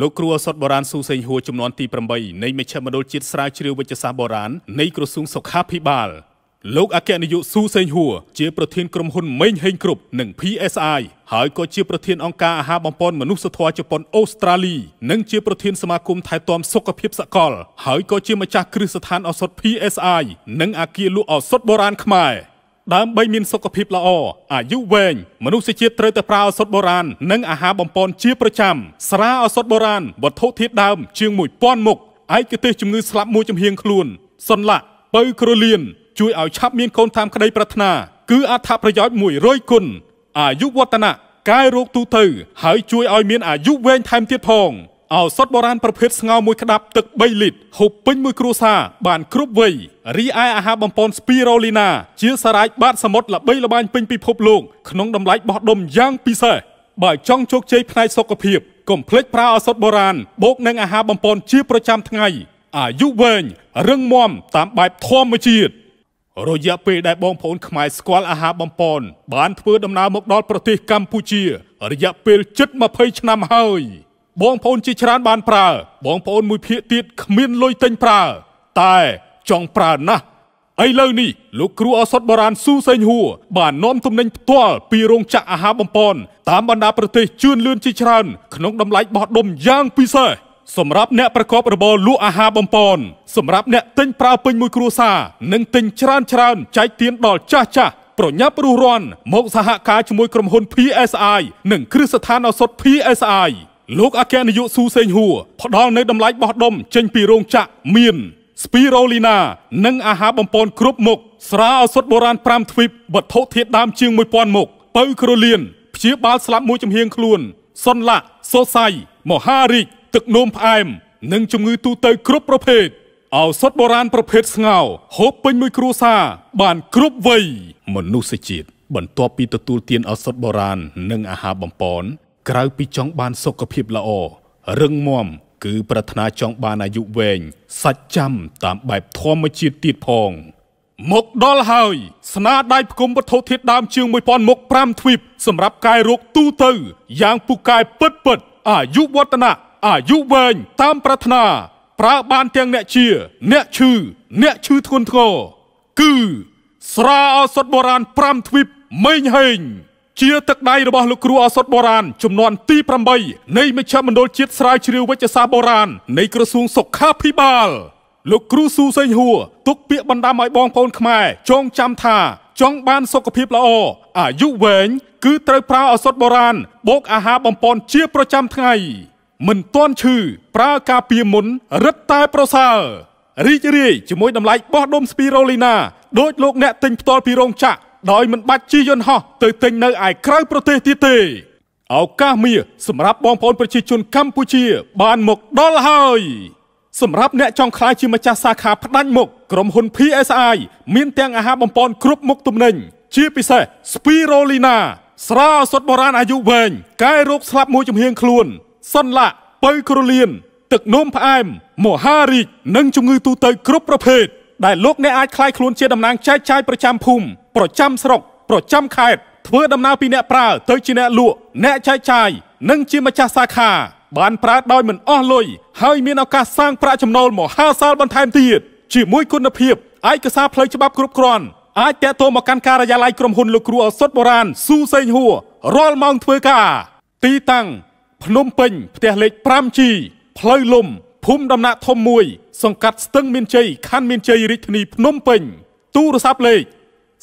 លោកគ្រូអសតបុរាណស៊ូសេងហួរចំនួនទី8នៃមជ្ឈមណ្ឌលជាតិស្រាវជ្រាវវិជ្ជសាស្ត្របុរាណនៃក្រសួងសុខាភិបាលលោកអគ្គនាយកស៊ូសេងហួរជាប្រធានក្រុមហ៊ុនមេងហេងគ្រប់និង PSI ហើយក៏ជាប្រធានអង្គការអាហារបំពន់មនុស្សធម៌ជប៉ុនអូស្ត្រាលីនិងជាប្រធានសមាគមថែទាំសុខភាពសកលហើយក៏ជាម្ចាស់គ្រឹះស្ថានឱសថ PSI និងអគារលក់ឱសថបុរាណខ្មែរ។ដើម្បីមានសុខភាពល្អអាយុវែងមនុស្សជាតិត្រូវតែប្រើឱសថបុរាណនិងអាហារបំពន់ជាប្រចាំស្រាឱសថបុរាណវត្ថុធាតុដើមជាង1000មុខឯកទេសជំងឺស្លាប់មួយចំហៀងខ្លួនសន្លាក់បើគ្រលៀនជួយឲ្យឆាប់មានកូនតាមក្តីប្រាថ្នាគឺអត្ថប្រយោជន៍100គុណអាយុវឌ្ឍនៈកាយរោគទូទៅ ហើយជួយឲ្យមានអាយុវែងថែមទៀតផងឱសថបុរាណប្រភេទស្ងោមួយក្តាប់ទឹក3លីត្រហូបពេញមួយគ្រួសារបានគ្រប់វ័យរីឯអាហារបំពន់ស្ពីរ៉ូលីណាជាសារ៉ាយបាតសមុទ្រល្បីល្បាញពេញពិភពលោកក្នុងតម្លៃបោះដុំយ៉ាងពិសេសបើចង់ជោគជ័យផ្នែកសុខភាពកុំភ្លេចប្រើឱសថបុរាណបូកនឹងអាហារបំពន់ជាប្រចាំថ្ងៃ អាយុវែងរឹងមាំតាមបែបធម្មជាតិរយៈពេលដែលបងប្អូនខ្មែរស្គាល់អាហារបំពន់បានធ្វើដំណើរមកដល់ប្រទេសកម្ពុជា រយៈពេលជិត20ឆ្នាំហើយបងប្អូនជាច្រើនបានប្រើ បងប្អូនមួយភាគទៀតគ្មានលុយទិញប្រើតែចង់ប្រើណាស់ឥឡូវនេះលោកគ្រូអសតបុរាណស៊ូសេងហួរបាននាំទំនិញផ្ទាល់ពីរោងចក្រអាហារបំពន់តាមបណ្ដាប្រទេសជឿនលឿនជាច្រើនក្នុងតម្លៃបោះដុំយ៉ាងពិសេសសម្រាប់អ្នកប្រកបរបរលក់អាហារបំពន់សម្រាប់អ្នកទិញប្រើពេញមួយគ្រួសារនិងទិញច្រើនច្រើនចែកទានដល់ចាស់ចាស់ប្រញាប់រស់រានមកសហការជាមួយក្រុមហ៊ុន PSI និងគ្រឹះស្ថានឱសថ PSI លោកអគ្គនាយកស៊ូសេងហួរផ្ដល់នៅតម្លៃបោះដុំចេញពីរោងចក្រមានស្ពីរូលីណានិង អាហារបំពន់គ្រប់មុខស្រាឱសថបុរាណ5ទ្វីបវត្ថុធាតុដើមជាង1000មុខពៅគ្រូលៀនព្យាបាលស្លាប់មួយចំហៀងខ្លួន សុនឡាសូសៃមហារីកទឹកនោមផ្អែម និងជំងឺទូទៅគ្រប់ប្រភេទឱសថបុរាណប្រភេទស្ងោហូបពេញមួយគ្រួសារបានគ្រប់វ័យមនុស្សជាតិបន្ទាប់ពីទទួលទានឱសថបុរាណនិងអាហារបំពន់ក្រៅពីចង់បានសុខភាពល្អរឹងមាំគឺ ប្រាថ្នាចង់បានអាយុវែងសាច់ចាំតាមបែបធម្មជាតិទៀតផង មកដល់ហើយស្នាដៃផ្គុំវត្ថុធាតុដើមជាង1000មុខ5ទ្វីបសម្រាប់កាយរោគទូទៅយ៉ាងពូកែពិតពិត អាយុវឌ្ឍនៈអាយុវែងតាមប្រាថ្នាប្រើបានទាំងអ្នកជា អ្នកឈឺអ្នកឈឺធ្ងន់ធ្ងរគឺស្រាឱសថបុរាណ5ទ្វីបមេងហេងជាទឹកដៃរបស់លោកគ្រូអសតបុរាណចំនួនទី8នៃមជ្ឈមណ្ឌលជាតិស្រាវជ្រាវវិជ្ជសាស្ត្របុរាណនៃក្រសួងសុខាភិបាលលោកគ្រូស៊ូសេងហួរ ទុកពាក្យបណ្ដាំឲ្យបងប្អូនខ្មែរចងចាំថា ចង់បានសុខភាពល្អអាយុវែងគឺត្រូវប្រើឱសថបុរាណបូកអាហារបំពន់ជាប្រចាំថ្ងៃមិនទាន់ឈឺប្រើការពារមុនរឹតតែប្រសើររីករាយជាមួយតម្លៃបោះដុំស្ពីរូលីណាដោយលោកអ្នកទិញផ្ទាល់ពីរោងចក្រដោយមិនបាច់ជិះយន្តហោះទៅទិញនៅឯក្រៅប្រទេសទៀតទេឱកាសមាសសម្រាប់បងប្អូនប្រជាជនកម្ពុជាបានមកដល់ហើយសម្រាប់អ្នកចង់ខ្លាយជាម្ចាស់សាខាផ្ដាច់មុខក្រុមហ៊ុន PSI មានទាំងអាហារបំពន់គ្រប់មុខទំនិញជាពិសេស Spirulina ស្រាសុទ្ធបុរាណអាយុវែងកែរោគស្លាប់មួយចំហៀងខ្លួនសន្លាក់ពៅក្រលៀនទឹកនោមផ្អែមមហារីកនិងជំងឺទូទៅគ្រប់ប្រភេទដែលលោកអ្នកអាចខ្លាយខ្លួនជាតំណាងចែកចាយប្រចាំភូមិប្រចាំស្រុកប្រចាំខេត្តធ្វើដំណើរពីអ្នកប្រើទៅជាអ្នកលក់អ្នកចែកចាយនិងជាម្ចាស់សាខា បានប្រើដោយមិនអស់លុយហើយមានឱកាសសាងប្រាក់ចំណូលមហាសាលបន្ថែមទៀតជាមួយគុណភាពឯកសារផ្លូវច្បាប់គ្រប់គ្រាន់អាចតេតទៅមកកាន់ការិយាល័យក្រុមហ៊ុនលោកគ្រូអសុតបុរាណស៊ូសេងហួររាល់ម៉ោងធ្វើការទីតាំងភ្នំពេញ ផ្ទះលេខ 5G ផ្លូវលំភូមិដំណាក់ធំ1សង្កាត់ស្ទឹងមានជ័យខណ្ឌមានជ័យរាជធានីភ្នំពេញ ទូរស័ព្ទលេខ0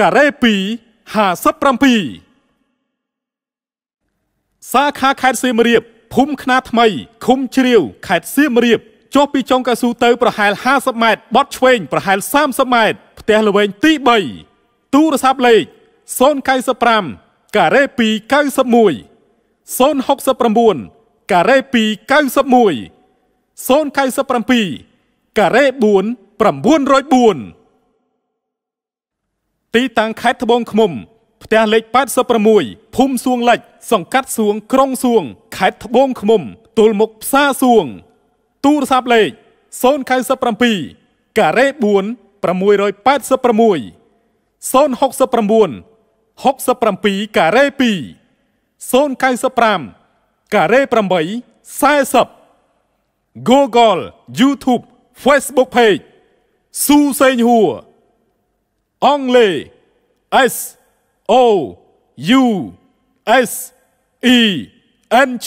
ការ៉េ2 57សាខាខេត្តសៀមរាបភូមិខ្នាថ្មីឃុំ ជ្រាវខេត្តសៀមរាបចុះពីចុងកៅស៊ូទៅប្រហែល50ម៉ែត្របត់ឆ្វេងប្រហែល30ម៉ែត្រផ្ទះល្វែងទី3ទូរស័ព្ទលេខ095ការ៉េ291 069ការ៉េ291 097ការ៉េ4 904ទីតាំងខេត្តត្បូងឃ្មុំផ្ទះលេខ86ភូមិសួងលិចសង្កាត់សួងក្រុងសួងខេត្តត្បូងឃ្មុំទល់មុខផ្សារសួងទូរស័ព្ទលេខ097ការ៉េ4 686 069 67ការ៉េ2 095ការ៉េ8 40 Google YouTube Facebook Page ស៊ូសេងហួរអង់គ្លេស S O U S E N G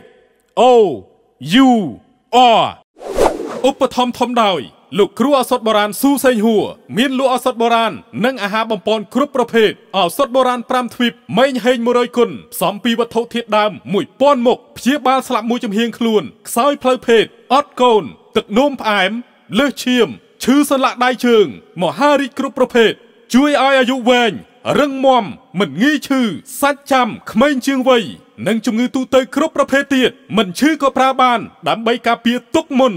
H O U R ឧបត្ថម្ភធំដោយលោកគ្រូឱសថបុរាណស៊ូសេងហួរមានលក់ឱសថបុរាណនិងអាហារបំពន់គ្រប់ប្រភេទឱសថបុរាណ5ទ្វីបម៉េងហេង100គុណផ្សំពីវត្ថុធាតុដើម1000មុខព្យាបាលស្លាប់មួយចំហៀងខ្លួនខ្សោយផ្លូវភេទអត់កូន ទឹកនោមផ្អែមលើសឈាមឈឺសន្លាក់ដៃជើង មហារីកគ្រប់ប្រភេទជួយឲ្យអាយុវែងរឹងមាំមិនងាយឈឺសាច់ចាំក្មេងជាងវ័យនិងជំងឺទូទៅគ្រប់ប្រភេទទៀតមិនឈឺក៏ប្រើបាន ដើម្បីការពារទុកមុន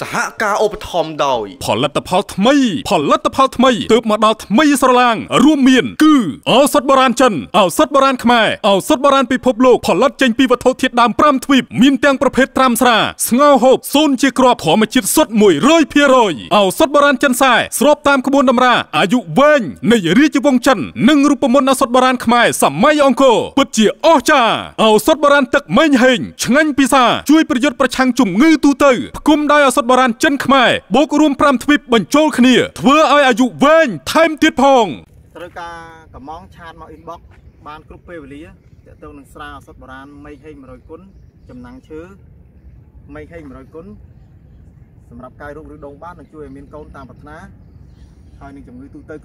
សហការឧបត្ថម្ភដោយ ផលិតផលថ្មី ផលិតផលថ្មីទើបមកដល់ថ្មីស្រឡាង រួមមានគឺឱសថបុរាណចិនឱសថបុរាណខ្មែរឱសថបុរាណពិភពលោកផលិតចេញពីវត្ថុធាតុដើម5ទ្វីបមានទាំងប្រភេទត្រាំស្រាស្ងោរហូបសូនជាគ្រាប់ធម្មជាតិសុទ្ធ100%ឱសថបុរាណចិនសែស្របតាមក្បួនតម្រាអាយុវែងនៃរាជវង្សចិន និងរូបមន្តឱសថបុរាណខ្មែរសម័យអង្គរពិតជាអស្ចារ្យឱសថបុរាណទឹកមេញហេងឆ្ងាញ់ពិសា ជួយប្រយុទ្ធប្រឆាំងជំងឺទូទៅផ្គុំដោយឱសថបុរាណចិនខ្មែរបូករួម5ទ្វីបបញ្ចូលគ្នាធ្វើឲ្យអាយុវែងថែមទៀតផងត្រូវការកម្មងឆាតមក inbox បាន គ្រប់ពេលវេលាតទៅនឹងស្រាឱសថបុរាណមេឃហេង100គុណចំណាំងឈើមេឃហេង100គុណសម្រាប់កាយរោគឬដងបាននឹងជួយឲ្យ មានកូនតាមប្រាថ្នាហើយនឹងជំងឺទូទៅ